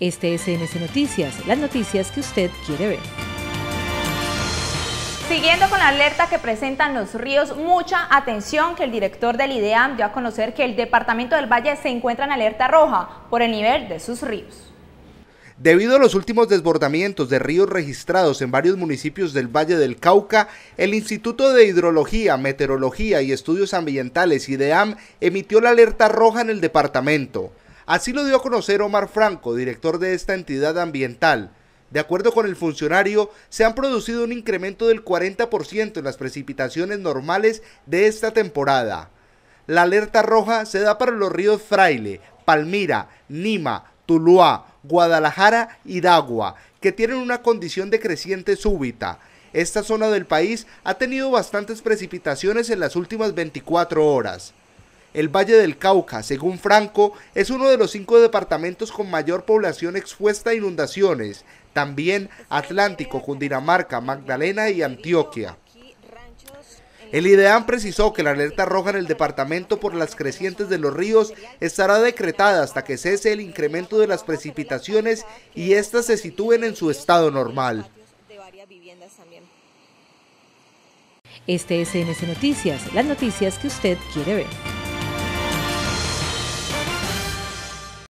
Este es NS Noticias, las noticias que usted quiere ver. Siguiendo con la alerta que presentan los ríos, mucha atención que el director del IDEAM dio a conocer que el departamento del Valle se encuentra en alerta roja por el nivel de sus ríos. Debido a los últimos desbordamientos de ríos registrados en varios municipios del Valle del Cauca, el Instituto de Hidrología, Meteorología y Estudios Ambientales IDEAM emitió la alerta roja en el departamento. Así lo dio a conocer Omar Franco, director de esta entidad ambiental. De acuerdo con el funcionario, se han producido un incremento del 40% en las precipitaciones normales de esta temporada. La alerta roja se da para los ríos Fraile, Palmira, Nima, Tuluá, Guadalajara y Dagua, que tienen una condición de súbita. Esta zona del país ha tenido bastantes precipitaciones en las últimas 24 horas. El Valle del Cauca, según Franco, es uno de los cinco departamentos con mayor población expuesta a inundaciones, también Atlántico, Cundinamarca, Magdalena y Antioquia. El IDEAM precisó que la alerta roja en el departamento por las crecientes de los ríos estará decretada hasta que cese el incremento de las precipitaciones y éstas se sitúen en su estado normal. Este es NC Noticias, las noticias que usted quiere ver.